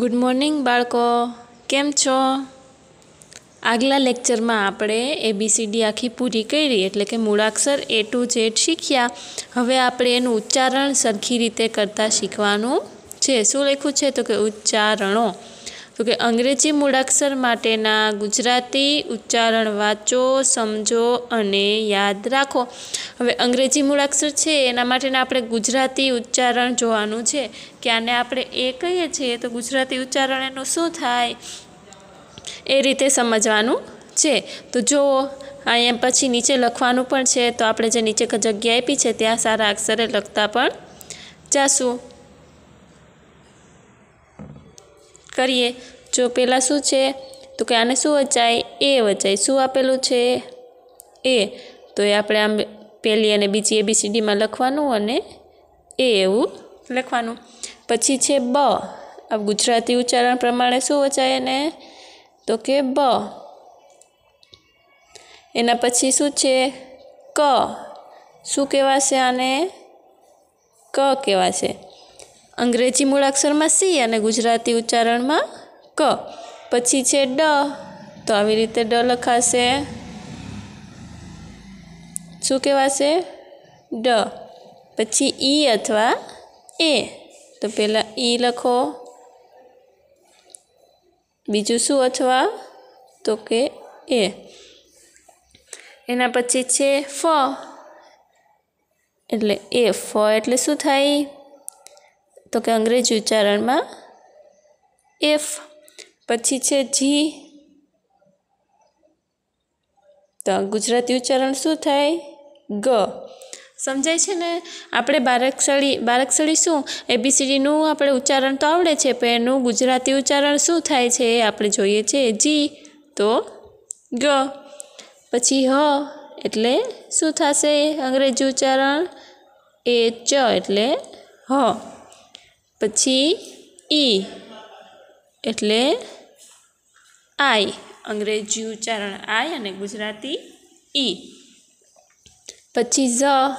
Good morning બાળકો કેમ છો આગલા લેક્ચરમાં આપણે એબીસીડી આખી પૂરી કરી એટલે કે મૂળાક્ષર એ ટુ ઝેડ શીખ્યા હવે આપણે એનું ઉચ્ચારણ સરખી રીતે કરતાં શીખવાનું છે શું લખ્યું છે તો કે ઉચ્ચારણો તો કે અંગ્રેજી મૂળાક્ષર માટેના ગુજરાતી ઉચ્ચારણ વાંચો સમજો અને યાદ રાખો હવે અંગ્રેજી મૂળાક્ષર છે એના માટેના આપણે ગુજરાતી ઉચ્ચારણ જોવાનું છે કે આને આપણે એ કહીએ છીએ તો ગુજરાતી ઉચ્ચારણ એનું શું થાય એ રીતે સમજવાનું છે તો જો અહીંયા પછી નીચે લખવાનું પણ છે તો આપણે જે નીચે જગ્યા આપી છે ત્યાં સારા અક્ષરે લખતા પણ જાશું કરીએ જો પહેલાં શું છે તો કે આને શું વચાય એ વચાય શું આપેલું છે એ તો એ આપણે આમ પહેલી અને બીજી એબીસીડીમાં લખવાનું અને એ એવું લખવાનું પછી છે બ આ ગુજરાતી ઉચ્ચારણ પ્રમાણે શું વચાય એને તો કે બ એના પછી શું છે ક શું કહેવાશે આને ક કહેવાશે અંગ્રેજી મૂળાક્ષરમાં સી અને ગુજરાતી ઉચ્ચારણમાં ક પછી છે ડ તો આવી રીતે ડ લખાશે શું કહેવાશે ડ પછી ઈ અથવા એ તો પહેલાં ઈ લખો બીજું શું અથવા તો કે એ એના પછી છે ફ એટલે એ ફ એટલે શું થાય તો કે અંગ્રેજી ઉચ્ચારણમાં એફ પછી છે જી તો ગુજરાતી ઉચ્ચારણ શું થાય ગ સમજાય છે ને આપણે બારકસળી બારકસળી શું એબીસીડીનું આપણે ઉચ્ચારણ તો આવડે છે પણ એનું ગુજરાતી ઉચ્ચારણ શું થાય છે એ આપણે જોઈએ છે જી તો ગ પછી હ એટલે શું થશે અંગ્રેજી ઉચ્ચારણ એ ચ એટલે હ પછી ઈ e એટલે આઈ અંગ્રેજી ઉચ્ચારણ આઈ અને ગુજરાતી ઈ e. પછી ઝ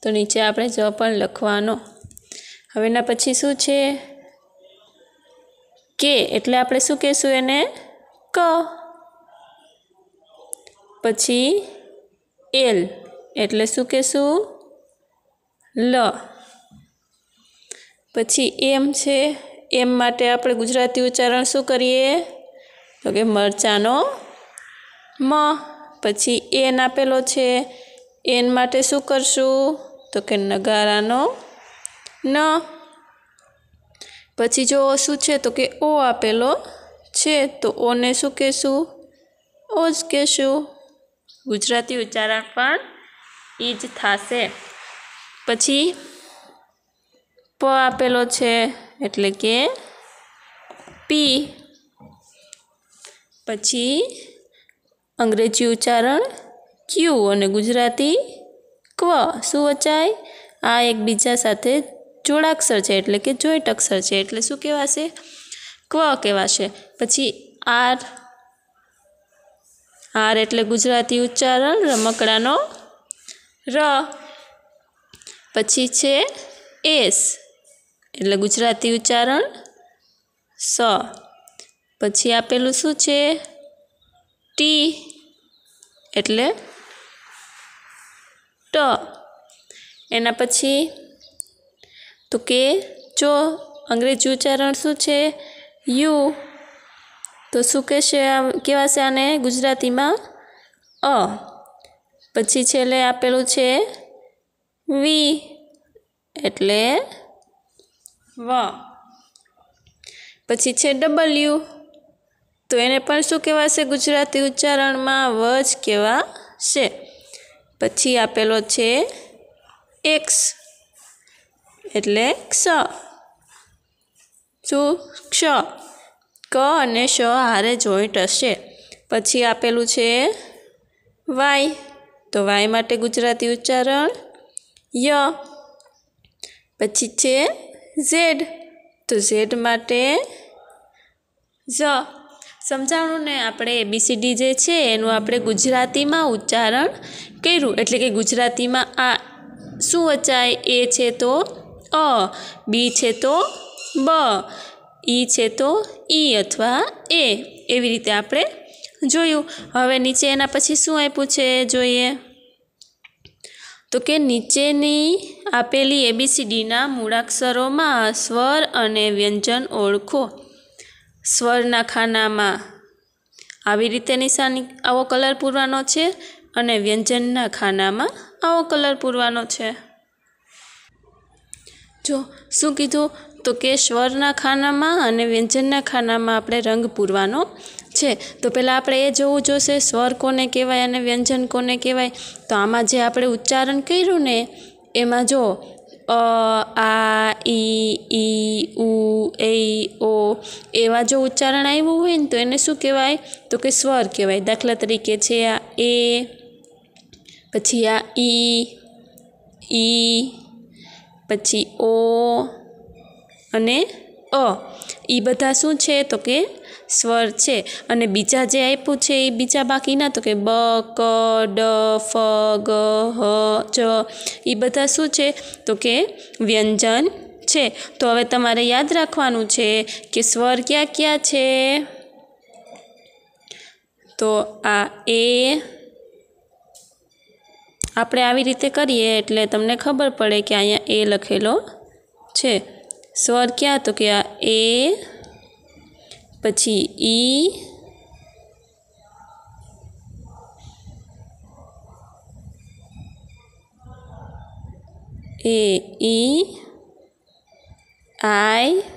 તો નીચે આપણે જ પણ લખવાનો હવેના પછી શું છે કે એટલે આપણે શું કહેશું એને ક પછી એલ એટલે શું કહેશું લ પછી એમ છે એમ માટે આપણે ગુજરાતી ઉચ્ચારણ શું કરીએ તો કે મરચાંનો મ પછી એન આપેલો છે એન માટે શું કરશું તો કે નગારાનો ન પછી જો શું છે તો કે ઓ આપેલો છે તો ઓને શું કહેશું ઓ જ કહેશું ગુજરાતી ઉચ્ચારણ પણ એ જ થશે પછી પ આપેલો છે એટલે કે પી પછી અંગ્રેજી ઉચ્ચારણ ક્યુ અને ગુજરાતી ક્વ શું વચાય આ એકબીજા સાથે જોડાક્ષર છે એટલે કે જોઈન્ટ અક્ષર છે એટલે શું કહેવાશે ક્વ કહેવાશે પછી આર આર એટલે ગુજરાતી ઉચ્ચારણ રમકડાનો ર પછી છે એસ એટલે ગુજરાતી ઉચ્ચારણ સ પછી આપેલું શું છે ટી એટલે ટ એના પછી તો કે ચો અંગ્રેજી ઉચ્ચારણ શું છે યુ તો શું કહેશે આમ કહેવાશે આને ગુજરાતીમાં અ પછી છેલ્લે આપેલું છે વી એટલે વ પછી છે ડબલ્યુ તો એને પણ શું કહેવાશે ગુજરાતી ઉચ્ચારણમાં વ જ કહેવાશે પછી આપેલો છે એક્સ એટલે ક્ષ શું ક્ષ ક અને શ હારે જોઈન્ટ હશે પછી આપેલું છે વાય તો વાય માટે ગુજરાતી ઉચ્ચારણ ય પછી છે ઝેડ તો ઝેડ માટે ઝ સમજાણું ને આપણે એબીસીડી જે છે એનું આપણે ગુજરાતીમાં ઉચ્ચારણ કર્યું એટલે કે ગુજરાતીમાં આ શું વચાય એ છે તો અ બી છે તો બ ઈ e છે તો ઈ e અથવા એ એવી રીતે આપણે જોયું હવે નીચે એના પછી શું આપ્યું છે જોઈએ તો કે નીચેની આપેલી એબીસીડીના મૂળાક્ષરોમાં સ્વર અને વ્યંજન ઓળખો સ્વરના ખાનામાં આવી રીતે નિશાની આવો કલર પૂરવાનો છે અને વ્યંજનના ખાનામાં આવો કલર પૂરવાનો છે જો શું કીધું તો કે સ્વરના ખાનામાં અને વ્યંજનના ખાનામાં આપણે રંગ પૂરવાનો છે તો પહેલાં આપણે એ જોવું જોઈશે સ્વર કોને કહેવાય અને વ્યંજન કોને કહેવાય તો આમાં જે આપણે ઉચ્ચારણ કર્યું ને એમાં જો અ આ ઈ ઈ ઉ એ ઓ એવા જો ઉચ્ચારણ આવ્યું હોય ને તો એને શું કહેવાય તો કે સ્વર કહેવાય દાખલા તરીકે છે આ એ પછી આ ઈ ઈ પછી ઓ અને અ એ બધા શું છે તો કે સ્વર છે અને બીજા જે આપ્યું છે એ બીજા બાકીના તો કે બ ક ડ ફ ગ હ ચ એ બધા શું છે તો કે વ્યંજન છે તો હવે તમારે યાદ રાખવાનું છે કે સ્વર ક્યાં ક્યાં છે તો આ એ આપણે આવી રીતે કરીએ એટલે તમને ખબર પડે કે અહીંયા એ લખેલો છે સ્વર ક્યાં તો કે આ એ પછી ઈ એ ઈ આઈ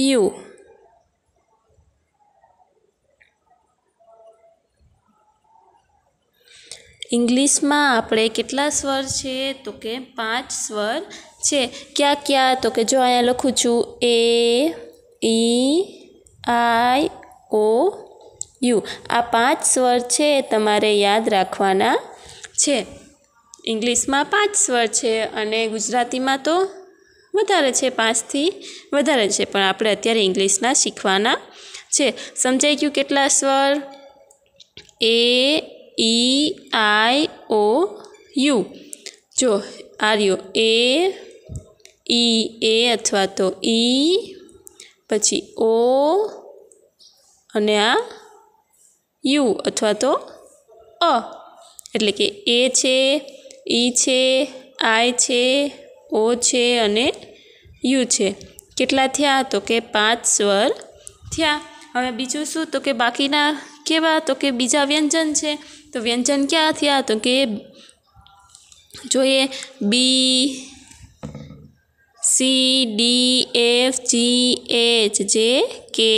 યુ ઇંગ્લિશમાં આપણે કેટલા સ્વર છે તો કે પાંચ સ્વર છે કયા કયા તો કે જો અહીંયા લખું છું એ ઈ આઈ ઓ યુ આ પાંચ સ્વર છે તમારે યાદ રાખવાના છે ઇંગ્લિશમાં પાંચ સ્વર છે અને ગુજરાતીમાં તો વધારે છે પાંચથી વધારે છે પણ આપણે અત્યારે ઇંગ્લિશના શીખવાના છે સમજાઈ ગયું કેટલા સ્વર એ ઈ આઈ ઓ યુ જો આર્યો એ ઈ e, એ અથવા તો ઈ e, પછી ઓ અને આ યુ અથવા તો અ એટલે કે એ છે ઈ e છે આઈ છે ઓ છે અને યુ છે કેટલા થયા તો કે પાંચ સ્વર થયા હવે બીજું શું તો કે બાકીના કેવા તો કે બીજા વ્યંજન છે તો વ્યંજન ક્યાં થયા તો કે જોઈએ B C D F G H J K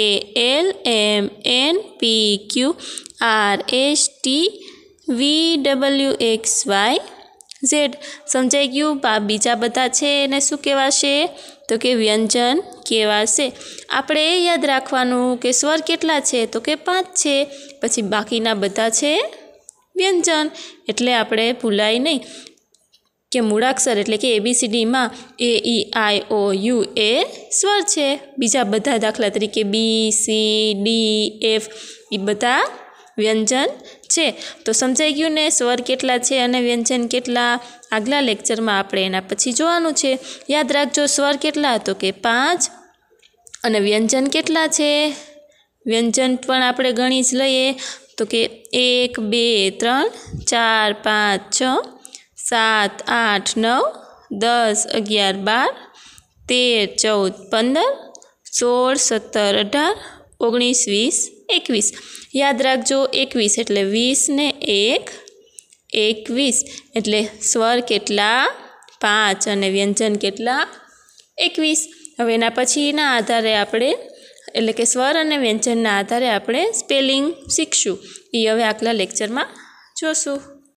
L M N P Q R S T V W X Y Z સમજાઈ ગયું બીજા બધા છે એને શું કહેવાશે તો કે વ્યંજન કહેવાશે આપણે એ યાદ રાખવાનું કે સ્વર કેટલા છે તો કે પાંચ છે પછી બાકીના બધા છે વ્યંજન એટલે આપણે ભૂલાય નહીં કે મૂળાક્ષર એટલે કે એબીસીડીમાં એ ઈ આઈ ઓ યુ એ સ્વર છે બીજા બધા દાખલા તરીકે બી સી ડી એફ એ બધા વ્યંજન છે તો સમજાઈ ગયું ને સ્વર કેટલા છે અને વ્યંજન કેટલા આગલા લેક્ચરમાં આપણે એના પછી જોવાનું છે યાદ રાખજો સ્વર કેટલા તો કે પાંચ અને વ્યંજન કેટલા છે વ્યંજન પણ આપણે ગણી જ લઈએ તો કે એક બે ત્રણ ચાર પાંચ છ સાત આઠ નવ દસ અગિયાર બાર તેર ચૌદ પંદર સોળ સત્તર અઢાર ઓગણીસ વીસ એકવીસ યાદ રાખજો એકવીસ એટલે વીસને એક એકવીસ એટલે સ્વર કેટલા પાંચ અને વ્યંજન કેટલા એકવીસ હવે એના પછીના આધારે આપણે એટલે કે સ્વર અને વ્યંજનના આધારે આપણે સ્પેલિંગ શીખશું એ હવે આગલા લેક્ચરમાં જોશું